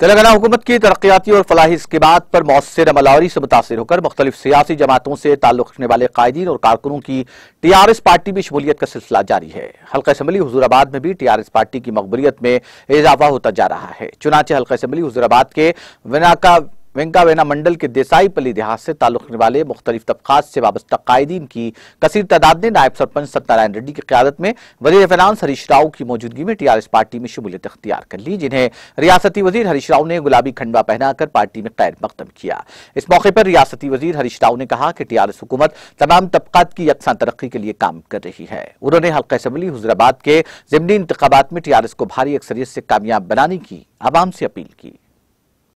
तेलंगाना हुकूमत की तरक्याती और फलाही इसकेबात पर मौसर अमलावरी से मुतासर होकर मुख्तलिफ सियासी जमातों से ताल्लुक रखने वाले कायदीन और कारकुनों की टी आर एस पार्टी में शमूलियत का सिलसिला जारी है हल्का इसम्बली हजूराबाद में भी टी आर एस पार्टी की मकबूलियत में इजाफा होता जा रहा है चुनाचे हल्का इसम्बली हजूराबाद के विनाका वेंकावेना मंडल के देसाई पली देहात से ताल्लुक रखने वाले मुख्तलिफ तबकात से वाबस्ता कायदीन की कसीर तादाद ने नायब सरपंच सत्यनारायण रेड्डी की क्यादत में वजीर फाइनांस हरीश राव की मौजूदगी में टीआरएस पार्टी में शमूलियत अख्तियार कर ली जिन्हें रियासती वजीर हरीश राव ने गुलाबी खंडवा पहनाकर पार्टी में कैद मकदम किया इस मौके पर रियासती वजीर हरीश राव ने कहा कि टीआरएस हुकूमत तमाम तबकात की यकसा तरक्की के लिए काम कर रही है उन्होंने हल्का असम्बली हुजराबाद के जमनी इंतबात में टीआरएस को भारी अक्सरियत से कामयाब बनाने की आवाम से अपील की